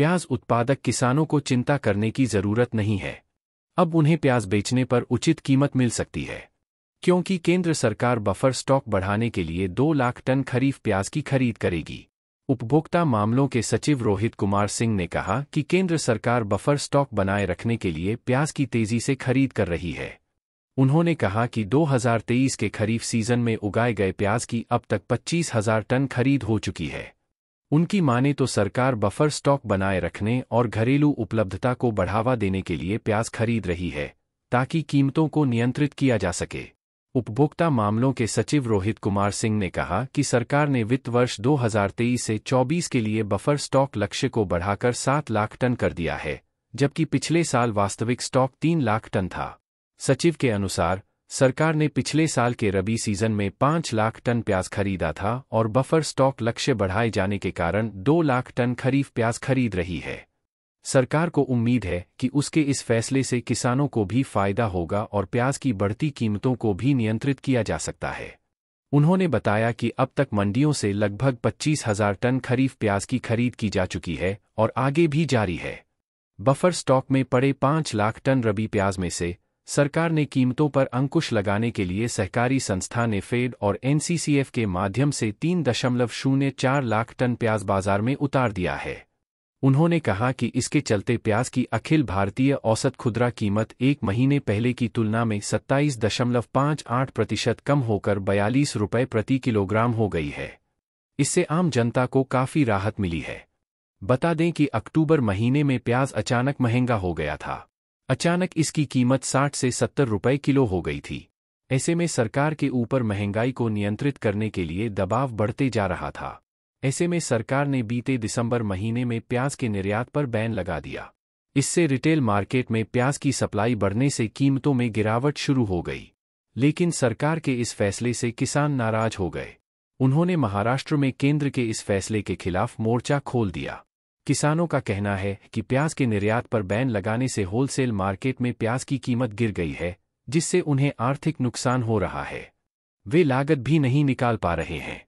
प्याज उत्पादक किसानों को चिंता करने की जरूरत नहीं है अब उन्हें प्याज बेचने पर उचित कीमत मिल सकती है क्योंकि केंद्र सरकार बफर स्टॉक बढ़ाने के लिए दो लाख टन खरीफ प्याज की खरीद करेगी उपभोक्ता मामलों के सचिव रोहित कुमार सिंह ने कहा कि केंद्र सरकार बफर स्टॉक बनाए रखने के लिए प्याज की तेजी से खरीद कर रही है उन्होंने कहा कि 2023 के खरीफ सीजन में उगाए गए प्याज की अब तक 25,000 टन खरीद हो चुकी है उनकी माने तो सरकार बफर स्टॉक बनाए रखने और घरेलू उपलब्धता को बढ़ावा देने के लिए प्याज खरीद रही है ताकि कीमतों को नियंत्रित किया जा सके उपभोक्ता मामलों के सचिव रोहित कुमार सिंह ने कहा कि सरकार ने वित्त वर्ष 2023 से 24 के लिए बफर स्टॉक लक्ष्य को बढ़ाकर 7 लाख टन कर दिया है जबकि पिछले साल वास्तविक स्टॉक 3 लाख टन था सचिव के अनुसार सरकार ने पिछले साल के रबी सीजन में पांच लाख टन प्याज खरीदा था और बफर स्टॉक लक्ष्य बढ़ाए जाने के कारण दो लाख टन खरीफ प्याज खरीद रही है सरकार को उम्मीद है कि उसके इस फैसले से किसानों को भी फायदा होगा और प्याज की बढ़ती कीमतों को भी नियंत्रित किया जा सकता है उन्होंने बताया कि अब तक मंडियों से लगभग पच्चीस हजार टन खरीफ प्याज की खरीद की जा चुकी है और आगे भी जारी है बफर स्टॉक में पड़े पांच लाख टन रबी प्याज में से सरकार ने कीमतों पर अंकुश लगाने के लिए सहकारी संस्था ने फेड और एनसीसीएफ के माध्यम से तीन दशमलव शून्य चार लाख टन प्याज बाजार में उतार दिया है उन्होंने कहा कि इसके चलते प्याज की अखिल भारतीय औसत खुदरा कीमत एक महीने पहले की तुलना में सत्ताईस दशमलव पाँच आठ प्रतिशत कम होकर बयालीस रुपये प्रति किलोग्राम हो गई है इससे आम जनता को काफ़ी राहत मिली है बता दें कि अक्टूबर महीने में प्याज अचानक महंगा हो गया था अचानक इसकी कीमत 60 से 70 रुपए किलो हो गई थी ऐसे में सरकार के ऊपर महंगाई को नियंत्रित करने के लिए दबाव बढ़ते जा रहा था ऐसे में सरकार ने बीते दिसंबर महीने में प्याज के निर्यात पर बैन लगा दिया इससे रिटेल मार्केट में प्याज की सप्लाई बढ़ने से कीमतों में गिरावट शुरू हो गई लेकिन सरकार के इस फैसले से किसान नाराज हो गए उन्होंने महाराष्ट्र में केंद्र के इस फैसले के खिलाफ मोर्चा खोल दिया किसानों का कहना है कि प्याज के निर्यात पर बैन लगाने से होलसेल मार्केट में प्याज की कीमत गिर गई है जिससे उन्हें आर्थिक नुकसान हो रहा है वे लागत भी नहीं निकाल पा रहे हैं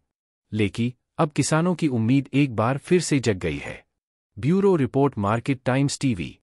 लेकिन अब किसानों की उम्मीद एक बार फिर से जग गई है bureau report Market Times TV